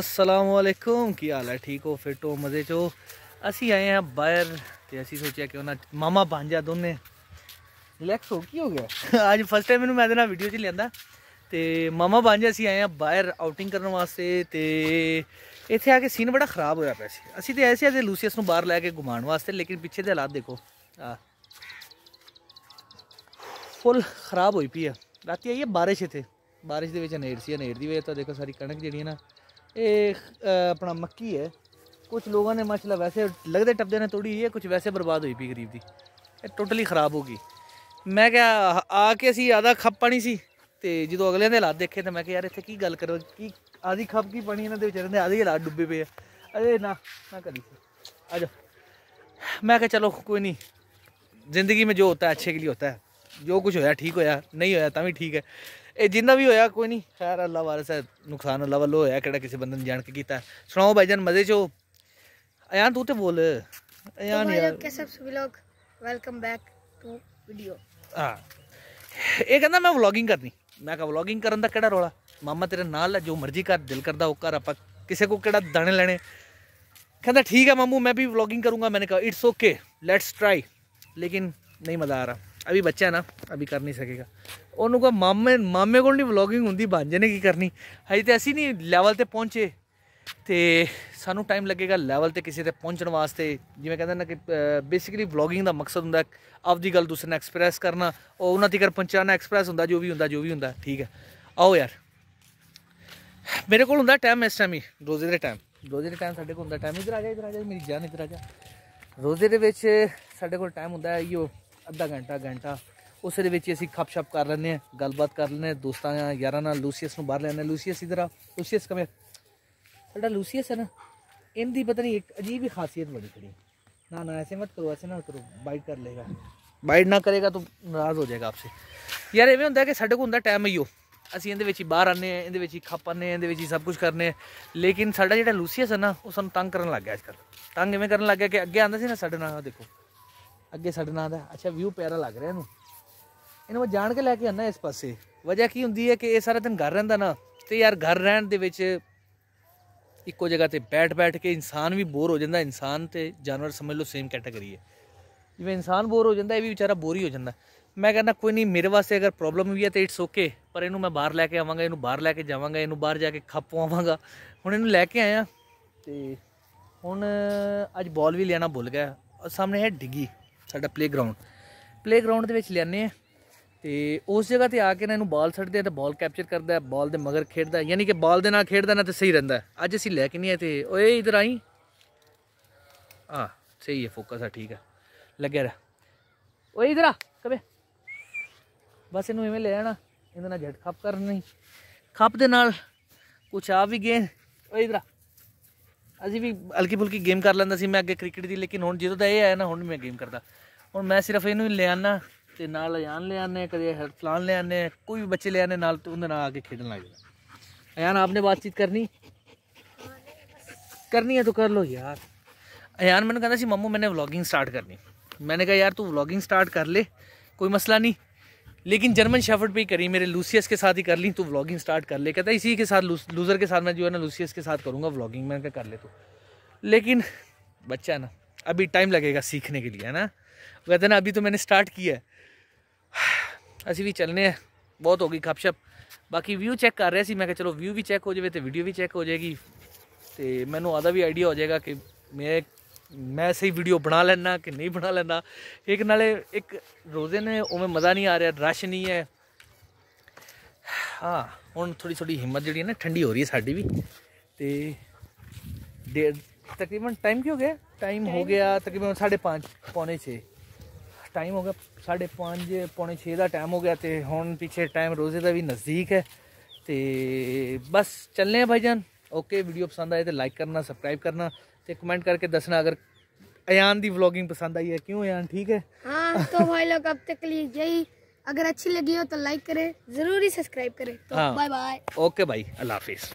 असलम वालेकुम की हाल है ठीक हो फिट हो मज़े चो असी आए हैं बाहर तो असी सोचा क्यों ना मामा बन दोनों रिलैक्स हो की हो गया अज फस्ट टाइम मैं मैं वीडियो च लिया तो मामा बन जा आए हैं बाहर आउटिंग करने वास्ते तो इतने आके सीन बड़ा खराब हो रहा पैसे असी तो ऐसे ऐसे लूसीस बहर लैके घुमा वास्ते लेकिन पिछले के हालात देखो आ फुल खराब हो पी है रात आई है बारिश इतने बारिश के बच्चे नेड़ से नेड़ की वजह तो देखो सारी कणक जी ना ਇਹ ਆਪਣਾ ਮੱਕੀ ਹੈ ਕੁਝ ਲੋਕਾਂ ਨੇ ਮਾਸ਼ਾਅੱਲਾ ਵੈਸੇ ਲੱਗਦੇ ਟੱਪਦੇ ਨੇ ਥੋੜੀ ਇਹ ਕੁਝ ਵੈਸੇ ਬਰਬਾਦ ਹੋਈ ਪਈ ਗਰੀਬ ਦੀ ਇਹ ਟੋਟਲੀ ਖਰਾਬ ਹੋ ਗਈ ਮੈਂ ਕਿਹਾ ਆ ਕੇ ਅਸੀਂ ਆਦਾ ਖੱਪ ਪਾਣੀ ਸੀ ਤੇ ਜਦੋਂ ਅਗਲਿਆਂ ਦੇ ਹਾਲਾਤ ਦੇਖੇ ਤਾਂ ਮੈਂ ਕਿਹਾ ਯਾਰ ਇੱਥੇ ਕੀ ਗੱਲ ਕਰੋ ਕੀ ਆਦੀ ਖੱਪ ਕੀ ਪਾਣੀ ਇਹਨਾਂ ਦੇ ਵਿਚਾਰਿਆਂ ਰਹਿੰਦੇ ਆਦੀ ਹਾਲਾਤ ਡੁੱਬੇ ਪਏ ਆ ਅਰੇ ਨਾ ਨਾ ਕਰੀ ਆ ਜਾ ਮੈਂ ਕਿਹਾ ਚਲੋ ਕੋਈ ਨਹੀਂ ਜ਼ਿੰਦਗੀ ਮੇ ਜੋ ਹੁੰਦਾ ਹੈ ਅੱਛੇ ਲਈ ਹੁੰਦਾ ਹੈ ਜੋ ਕੁਝ ਹੋਇਆ ਠੀਕ ਹੋਇਆ ਨਹੀਂ ਹੋਇਆ ਤਾਂ ਵੀ ਠੀਕ ਹੈ ਇਹ ਜਿੰਨਾ ਵੀ ਹੋਇਆ ਕੋਈ ਨਹੀਂ ਖੈਰ ਅੱਲਾ ਵਾਰਿਸ ਹੈ ਨੁਕਸਾਨ ਅੱਲਾ ਵੱਲੋਂ ਹੋਇਆ ਕਿਹੜਾ ਕਿਸੇ ਬੰਦੇ ਨੇ ਜਾਣ ਕੇ ਕੀਤਾ ਸੁਣਾਓ ਭਾਈਜਾਨ ਮਜ਼ੇ 'ਚ ਹੋ ਅਯਾਨ ਤੂੰ ਤੇ ਬੋਲ ਅਯਾਨ ਯਾਰ ਕਿਸਬਸ vlog welcome back to video ਹਾਂ ਇਹ ਕਹਿੰਦਾ ਮੈਂ ਵਲੌਗਿੰਗ ਕਰਨੀ ਮੈਂ ਕਹਾ ਵਲੌਗਿੰਗ ਕਰਨ ਦਾ ਕਿਹੜਾ ਰੋਲਾ ਮਾਮਾ ਤੇਰੇ ਨਾਲ ਜੋ ਮਰਜ਼ੀ ਕਰ ਦਿਲ ਕਰਦਾ ਉਹ ਕਰ ਆਪਾਂ ਕਿਸੇ ਕੋ ਕਿਹੜਾ ਦਾਣੇ ਲੈਣੇ कहता ठीक है मामू मैं भी व्लॉगिंग करूँगा मैंने कहा इट्स ओके लेट्स ट्राई लेकिन नहीं मज़ा आ रहा ਅਭੀ ਬੱਚਾ ਨਾ ਅਭੀ ਕਰ ਨਹੀਂ ਸਕੇਗਾ ਉਹਨੂੰ ਕੋ ਮਾਮੇ ਮਾਮੇ ਕੋਲ ਨਹੀਂ ਵਲੌਗਿੰਗ ਹੁੰਦੀ ਬਾਂਝੇ ਨੇ ਕੀ ਕਰਨੀ ਹਜੇ ਤੇ ਅਸੀਂ ਨਹੀਂ ਲੈਵਲ ਤੇ ਪਹੁੰਚੇ ਤੇ ਸਾਨੂੰ ਟਾਈਮ ਲੱਗੇਗਾ ਲੈਵਲ ਤੇ ਕਿਸੇ ਤੇ ਪਹੁੰਚਣ ਵਾਸਤੇ ਜਿਵੇਂ ਕਹਿੰਦੇ ਨਾ ਕਿ ਬੇਸਿਕਲੀ ਵਲੌਗਿੰਗ ਦਾ ਮਕਸਦ ਹੁੰਦਾ ਆਪਦੀ ਗੱਲ ਦੂਸਰੇ ਨਾਲ ਐਕਸਪ੍ਰੈਸ ਕਰਨਾ ਉਹ ਉਹਨਾਂ ਤੀਕਰ ਪਹੁੰਚਾਣਾ ਐਕਸਪ੍ਰੈਸ ਹੁੰਦਾ ਜੋ ਵੀ ਹੁੰਦਾ ਜੋ ਵੀ ਹੁੰਦਾ ਠੀਕ ਹੈ ਆਓ ਯਾਰ ਮੇਰੇ ਕੋਲ ਹੁੰਦਾ ਟਾਈਮ ਇਸ ਟਾਈਮ ਹੀ ਰੋਜ਼ੇ ਦੇ ਟਾਈਮ ਰੋਜ਼ੇ ਦੇ ਟਾਈਮ ਸਾਡੇ ਕੋਲ ਹੁੰਦਾ ਟਾਈਮ ਇਧਰ ਆ ਜਾ ਇਧਰ ਆ ਜਾ ਮੇਰੀ ਜਾਨ ਇਧਰ ਆ ਜਾ ਰੋਜ਼ੇ ਦੇ ਵਿੱਚ ਸਾਡੇ ਕੋਲ ਟਾਈਮ ਹੁੰਦਾ ਹੈ ਇਹੋ ਅੱਧਾ ਘੰਟਾ ਘੰਟਾ ਉਸ ਦੇ ਵਿੱਚ ਅਸੀਂ ਖੱਪ-ਛੱਪ ਕਰ ਲੈਂਦੇ ਆ ਗੱਲਬਾਤ ਕਰ ਲੈਂਦੇ ਆ ਦੋਸਤਾਂ ਜਾਂ ਯਾਰਾਂ ਨਾਲ ਲੂਸੀਅਸ ਨੂੰ ਬਾਹਰ ਲੈਣੇ ਲੂਸੀਅਸ ਇਧਰ ਆ ਲੂਸੀਅਸ ਕਮੇ ਸਾਡਾ ਲੂਸੀਅਸ ਹੈ ਨਾ ਇਹਦੀ ਪਤਾ ਨਹੀਂ ਇੱਕ ਅਜੀਬ ਹੀ ਖਾਸੀਅਤ ਬਣੀ ਖੜੀ ना ना ऐसे मत करो ऐसे ना करो बाइट कर लेगा ਬਾਈਟ ਨਾ ਕਰੇਗਾ ਤਾਂ ਨਾਰਾਜ਼ ਹੋ ਜਾਏਗਾ ਆਪਸੇ ਯਾਰ ਐਵੇਂ ਹੁੰਦਾ ਕਿ ਸਾਡੇ ਕੋਲ ਹੁੰਦਾ ਟਾਈਮ ਹੀ ਉਹ ਅਸੀਂ ਇਹਦੇ ਵਿੱਚ ਹੀ ਬਾਹਰ ਆਨੇ ਆ ਇਹਦੇ ਵਿੱਚ ਹੀ ਖੱਪ ਆਨੇ ਆ ਇਹਦੇ ਵਿੱਚ ਹੀ ਸਭ ਕੁਝ ਕਰਨੇ ਆ ਲੇਕਿਨ ਸਾਡਾ ਜਿਹੜਾ ਲੂਸੀਅਸ ਹੈ ਨਾ ਉਹ ਸਾਨੂੰ ਤੰਗ ਕਰਨ ਲੱਗ ਗਿਆ ਅੱਜਕੱਲ ਤੰਗ ਐਵੇਂ ਕਰਨ ਲੱਗ ਗਿਆ ਕਿ ਅੱਗੇ ਆਂਦਾ ਸੀ ਨਾ ਸਾਡੇ ਨਾਲ ਦੇਖੋ ਅੱਗੇ ਸਾਡੇ ਨਾਲ ਦਾ ਅੱਛਾ ਵਿਊ ਪਿਆਰਾ ਲੱਗ ਰਿਹਾ ਇਹਨੂੰ ਇਹਨੂੰ ਮੈਂ ਜਾਣ ਕੇ ਲੈ ਕੇ ਆਣਾ ਇਸ ਪਾਸੇ ਵਜ੍ਹਾ ਕੀ ਹੁੰਦੀ ਹੈ ਕਿ ਇਹ ਸਾਰਾ ਦਿਨ ਘਰ ਰਹਿੰਦਾ ਨਾ ਤੇ ਯਾਰ ਘਰ ਰਹਿਣ ਦੇ ਵਿੱਚ ਇੱਕੋ ਜਗ੍ਹਾ ਤੇ ਬੈਠ ਬੈਠ ਕੇ ਇਨਸਾਨ ਵੀ ਬੋਰ ਹੋ ਜਾਂਦਾ ਇਨਸਾਨ ਤੇ ਜਾਨਵਰ ਸਮਝ ਲਓ ਸੇਮ ਕੈਟਾਗਰੀ ਹੈ ਜਿਵੇਂ ਇਨਸਾਨ ਬੋਰ ਹੋ ਜਾਂਦਾ ਇਹ ਵੀ ਵਿਚਾਰਾ ਬੋਰ ਹੀ ਹੋ ਜਾਂਦਾ ਮੈਂ ਕਹਿੰਦਾ ਕੋਈ ਨਹੀਂ ਮੇਰੇ ਵਾਸਤੇ ਅਗਰ ਪ੍ਰੋਬਲਮ ਵੀ ਹੈ ਤੇ ਇਟਸ ਓਕੇ ਪਰ ਇਹਨੂੰ ਮੈਂ ਬਾਹਰ ਲੈ ਕੇ ਆਵਾਂਗਾ ਇਹਨੂੰ ਬਾਹਰ ਲੈ ਕੇ ਜਾਵਾਂਗਾ ਇਹਨੂੰ ਬਾਹਰ ਜਾ ਕੇ ਆਵਾਂਗਾ ਹੁਣ ਇਹਨੂੰ ਲੈ ਕੇ ਆਇਆ ਤੇ ਹੁਣ ਅੱਜ ਬਾਲ ਵੀ ਲੈਣਾ ਭੁੱਲ ਗਿਆ ਸਾਹਮਣੇ ਹੈ ਡਿੱਗੀ ਸਾਡਾ ਪਲੇਗਰਾਉਂਡ ਪਲੇਗਰਾਉਂਡ ਦੇ ਵਿੱਚ ਲਿਆਨੇ ਆ ਤੇ ਉਸ ਜਗ੍ਹਾ ਤੇ ਆ ਕੇ ਇਹਨਾਂ ਨੂੰ ਬਾਲ ਛੱਡਦੇ ਆ ਤੇ ਬਾਲ ਕੈਪਚਰ ਕਰਦਾ ਬਾਲ ਦੇ ਮਗਰ ਖੇਡਦਾ ਯਾਨੀ ਕਿ ਬਾਲ ਦੇ ਨਾਲ ਖੇਡਦਾ ਨਾ ਤੇ ਸਹੀ ਰਹਿੰਦਾ ਅੱਜ ਅਸੀਂ ਲੈ ਕੇ ਨਹੀਂ ਆਏ ਤੇ ਓਏ ਇਧਰ ਆਈ ਆ ਸਹੀ ਹੈ ਫੋਕਸ ਆ ਠੀਕ ਆ ਲੱਗਿਆ ਰਹਿ ਓਏ ਇਧਰ ਆ ਕਬੇ ਬਸ ਇਹਨੂੰ ਐਵੇਂ ਲੈ ਆਣਾ ਇਹਦੇ ਨਾਲ ਝਟਖਾਪ ਕਰਨੀ ਖੱਪ ਦੇ ਨਾਲ ਕੁਛ ਆ ਵੀ ਗੇਂ ਓਏ ਇਧਰ ਆ ਅਸੀਂ ਵੀ ਹਲਕੀ ਫੁਲਕੀ ਗੇਮ ਕਰ ਲੈਂਦਾ ਸੀ ਮੈਂ ਅੱਗੇ ਕ੍ਰਿਕਟ ਦੀ ਲੇਕਿਨ ਹੁਣ ਜਦੋਂ ਦਾ ਇਹ ਆਇਆ ਨਾ ਹੁਣ ਮੈਂ ਗੇਮ ਕਰਦਾ ਹੁਣ ਮੈਂ ਸਿਰਫ ਇਹਨੂੰ ਹੀ ਲਿਆਣਾ ਤੇ ਨਾਲ ਅਯਾਨ ਲਿਆਣੇ ਕਦੇ ਹਰਫਲਾਨ ਲਿਆਣੇ ਕੋਈ ਵੀ ਬੱਚੇ ਲਿਆਣੇ ਨਾਲ ਤੇ ਉਹਦੇ ਨਾਲ ਆ ਕੇ ਖੇਡਣ ਲੱਗ ਜਾਂਦਾ ਅਯਾਨ ਆਪਨੇ ਬਾਤਚੀਤ ਕਰਨੀ करनी है तो कर लो यार यार मैंने कहना सी मम्मू मैंने व्लॉगिंग स्टार्ट करनी मैंने कहा यार तू व्लॉगिंग स्टार्ट कर ले कोई मसला नहीं लेकिन जर्मन शेफर्ड पे ही करी मेरे लूसियस के साथ ही कर ली तो व्लॉगिंग स्टार्ट कर ले कहता इसी के साथ लूज़र के साथ मैं जो है ना लूसियस के साथ करूँगा व्लॉगिंग मैं कर ले तो लेकिन बच्चा ना अभी टाइम लगेगा सीखने के लिए है ना कहते ना अभी तो मैंने स्टार्ट किया है असं भी चलने हैं बहुत होगी खपशप बाकी व्यू चेक कर रहे सी मैं चलो व्यू भी चेक हो जाए तो वीडियो भी चेक हो जाएगी तो मैं आधा भी आइडिया हो जाएगा कि मैं ਮੈਂ ਸਹੀ ਵੀਡੀਓ ਬਣਾ ਲੈਣਾ ਕਿ ਨਹੀਂ ਬਣਾ ਲੈਣਾ ਇੱਕ ਨਾਲੇ ਇੱਕ ਰੋਜ਼ੇ ਨੇ ਉਵੇਂ ਮਜ਼ਾ ਨਹੀਂ ਆ ਰਿਹਾ ਰਸ਼ ਨਹੀਂ ਹੈ ਹਾਂ ਹੁਣ ਥੋੜੀ ਥੋੜੀ ਹਿੰਮਤ ਜਿਹੜੀ ਹੈ ਨਾ ਠੰਡੀ ਹੋ ਰਹੀ ਹੈ ਸਾਡੀ ਵੀ ਤੇ ਡੇਢ ਤਕਰੀਬਨ ਟਾਈਮ ਕੀ ਹੋ ਗਿਆ ਟਾਈਮ ਹੋ ਗਿਆ ਤਕਰੀਬਨ 5:30 ਪੌਣੇ 6 ਟਾਈਮ ਹੋ ਗਿਆ 5:30 ਪੌਣੇ 6 ਦਾ ਟਾਈਮ ਹੋ ਗਿਆ ਤੇ ਹੁਣ ਪਿੱਛੇ ਟਾਈਮ ਰੋਜ਼ੇ ਦਾ ਵੀ ਨਜ਼ਦੀਕ ਹੈ ਤੇ ਬਸ ਚੱਲਨੇ ਆ ਜਾਨ ਓਕੇ ਵੀਡੀਓ ਪਸੰਦ ਆਏ ਤੇ ਲਾਈਕ ਕਰਨਾ ਸਬਸਕ੍ਰਾਈਬ ਕਰਨਾ तो कमेंट करके दसना अगर अयान की व्लॉगिंग पसंद आई है क्यों अयान ठीक है हाँ तो भाई लोग अब तक लिए यही अगर अच्छी लगी हो तो लाइक करें जरूरी सब्सक्राइब करें तो हाँ, बाय बाय ओके भाई अल्लाह हाफिज़